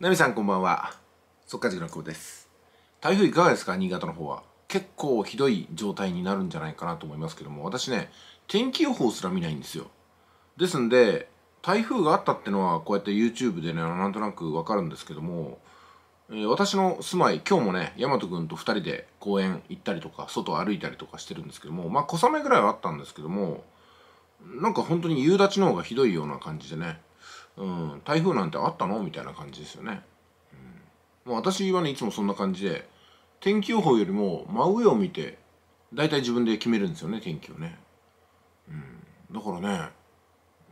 なみさんこんばんは。速稼塾の久保です。台風いかがですか新潟の方は。結構ひどい状態になるんじゃないかなと思いますけども、私ね、天気予報すら見ないんですよ。ですんで、台風があったってのは、こうやって YouTube でね、なんとなくわかるんですけども、えー、私の住まい、今日もね、大和くんと2人で公園行ったりとか、外歩いたりとかしてるんですけども、まあ小雨ぐらいはあったんですけども、なんか本当に夕立の方がひどいような感じでね、うん、台風なんてあったのみたいな感じですよね、うん、もう私はねいつもそんな感じで天気予報よりも真上を見て大体自分で決めるんですよね天気をね、うん、だからね、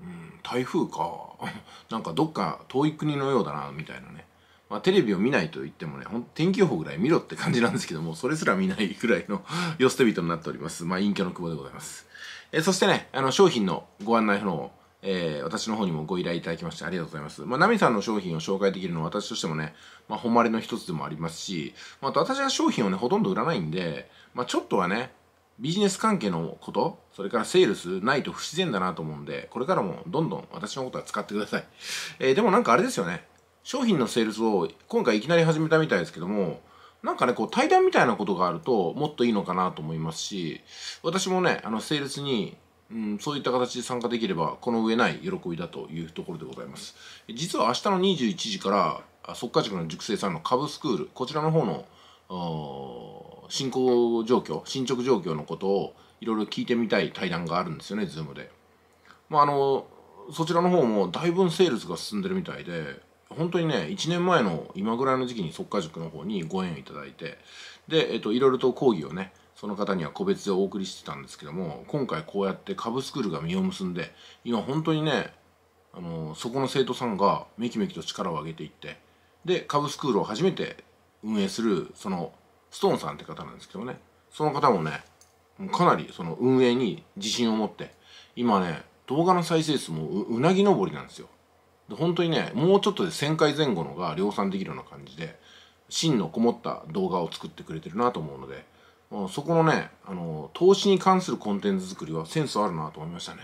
うん、台風か なんかどっか遠い国のようだなみたいなねまあ、テレビを見ないと言ってもね、ほん天気予報ぐらい見ろって感じなんですけども、それすら見ないぐらいの寄 捨て人になっております。まあ、陰キャの久保でございます。えそしてね、あの、商品のご案内のえー、私の方にもご依頼いただきましてありがとうございます。まあ、ナミさんの商品を紹介できるのは私としてもね、まあ、誉れの一つでもありますし、まあ、あと私は商品をね、ほとんど売らないんで、まあ、ちょっとはね、ビジネス関係のこと、それからセールスないと不自然だなと思うんで、これからもどんどん私のことは使ってください。えー、でもなんかあれですよね、商品のセールスを今回いきなり始めたみたいですけども、なんかね、こう対談みたいなことがあるともっといいのかなと思いますし、私もね、あのセールスにうん、そういった形で参加できればこの上ない喜びだというところでございます実は明日の21時から速稼塾の塾生さんの株スクールこちらの方の進行状況進捗状況のことをいろいろ聞いてみたい対談があるんですよねズームで、まあ、あのそちらの方もだいぶセールスが進んでるみたいで本当にね1年前の今ぐらいの時期に速稼塾の方にご縁をいただいてで、えっと、いろいろと講義をねその方には個別でお送りしてたんですけども今回こうやってカブスクールが実を結んで今本当にねあのそこの生徒さんがめきめきと力を上げていってでカブスクールを初めて運営するそのストーンさんって方なんですけどねその方もねかなりその運営に自信を持って今ね動画の再生数もうなぎ登りなんですよで本当にねもうちょっとで1000回前後のが量産できるような感じで芯のこもった動画を作ってくれてるなと思うのでそこのね、あの、投資に関するコンテンツ作りはセンスあるなと思いましたね。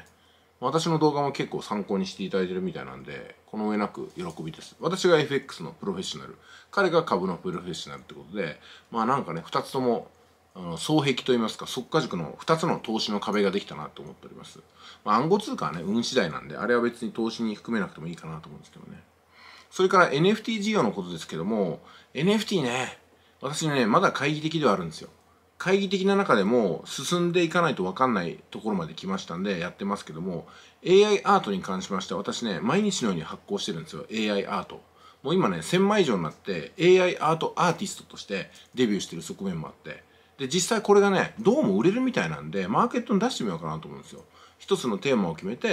私の動画も結構参考にしていただいてるみたいなんで、この上なく喜びです。私が FX のプロフェッショナル、彼が株のプロフェッショナルってことで、まあなんかね、二つとも、あの双璧といいますか、即価塾の二つの投資の壁ができたなと思っております。まあ、暗号通貨はね、運次第なんで、あれは別に投資に含めなくてもいいかなと思うんですけどね。それから NFT 事業のことですけども、NFT ね、私ね、まだ懐疑的ではあるんですよ。会議的な中でも進んでいかないと分かんないところまで来ましたんでやってますけども AI アートに関しましては私ね毎日のように発行してるんですよ AI アートもう今ね1000枚以上になって AI アートアーティストとしてデビューしてる側面もあってで実際これがねどうも売れるみたいなんでマーケットに出してみようかなと思うんですよ一つのテーマを決めて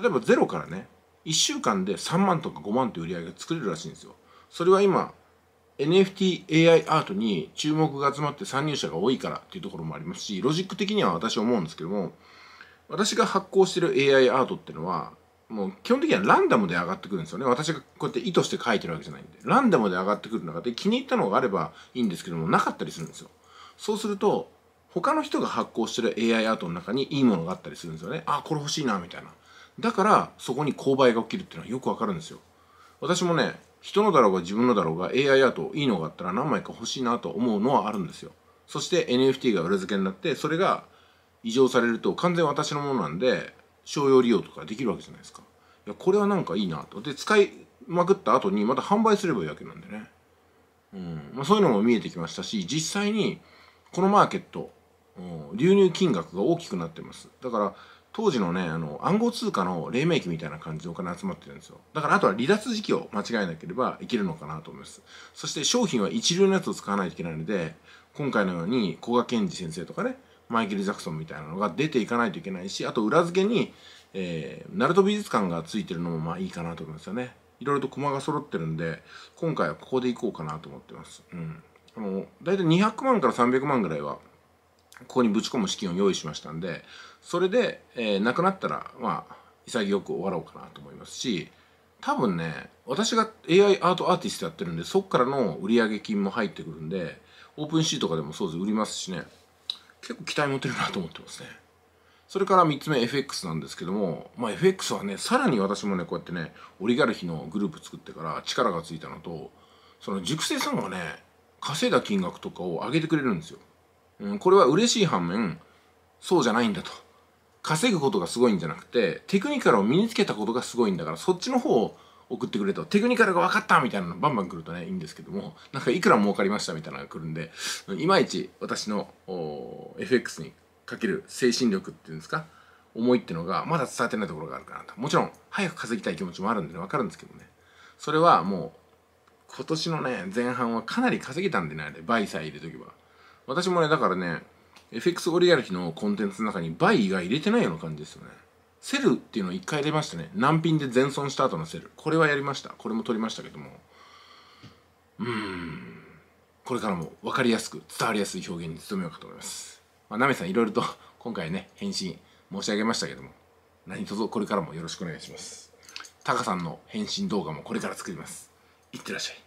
例えばゼロからね1週間で3万とか5万って売り上げが作れるらしいんですよそれは今 NFTAI アートに注目が集まって参入者が多いからっていうところもありますしロジック的には私は思うんですけども私が発行してる AI アートっていうのはもう基本的にはランダムで上がってくるんですよね私がこうやって意図して書いてるわけじゃないんでランダムで上がってくる中で気に入ったのがあればいいんですけどもなかったりするんですよそうすると他の人が発行してる AI アートの中にいいものがあったりするんですよねあこれ欲しいなみたいなだからそこに購買が起きるっていうのはよくわかるんですよ私もね人のだろうが自分のだろうが AI アートいいのがあったら何枚か欲しいなと思うのはあるんですよそして NFT が裏付けになってそれが異常されると完全私のものなんで商用利用とかできるわけじゃないですかいやこれはなんかいいなとで使いまくった後にまた販売すればいいわけなんでね、うんまあ、そういうのも見えてきましたし実際にこのマーケット流入金額が大きくなってますだから当時のねあの暗号通貨の黎明期みたいな感じでお金集まってるんですよだからあとは離脱時期を間違えなければいけるのかなと思いますそして商品は一流のやつを使わないといけないので今回のように古賀健治先生とかねマイケル・ジャクソンみたいなのが出ていかないといけないしあと裏付けに、えー、鳴門美術館がついてるのもまあいいかなと思いますよねいろいろと駒が揃ってるんで今回はここでいこうかなと思ってますうんあの大体200万から300万ぐらいはここにぶち込む資金を用意しましたんでそれで、えー、なくなったらまあ潔く終わろうかなと思いますし多分ね私が AI アートアーティストやってるんでそっからの売上金も入ってくるんでオープンシーとかでもそうです売りますしね結構期待持てるなと思ってますねそれから3つ目 FX なんですけども、まあ、FX はねさらに私もねこうやってねオリガルヒのグループ作ってから力がついたのとその熟成さんがね稼いだ金額とかを上げてくれるんですようん、これは嬉しい反面そうじゃないんだと稼ぐことがすごいんじゃなくてテクニカルを身につけたことがすごいんだからそっちの方を送ってくれとテクニカルが分かったみたいなのバンバン来るとねいいんですけどもなんかいくら儲かりましたみたいなのが来るんでいまいち私の FX にかける精神力っていうんですか思いってのがまだ伝わってないところがあるかなともちろん早く稼ぎたい気持ちもあるんでね分かるんですけどねそれはもう今年のね前半はかなり稼げたんでね倍さえ入れとけば。私もね、だからね、FX オリアリティのコンテンツの中にバイ以外入れてないような感じですよね。セルっていうのを1回入れましたね。難品で全損した後のセル。これはやりました。これも取りましたけども。うーん。これからも分かりやすく、伝わりやすい表現に努めようかと思います。まあ、ナメさんいろいろと今回ね、返信申し上げましたけども、何卒これからもよろしくお願いします。タカさんの返信動画もこれから作ります。いってらっしゃい。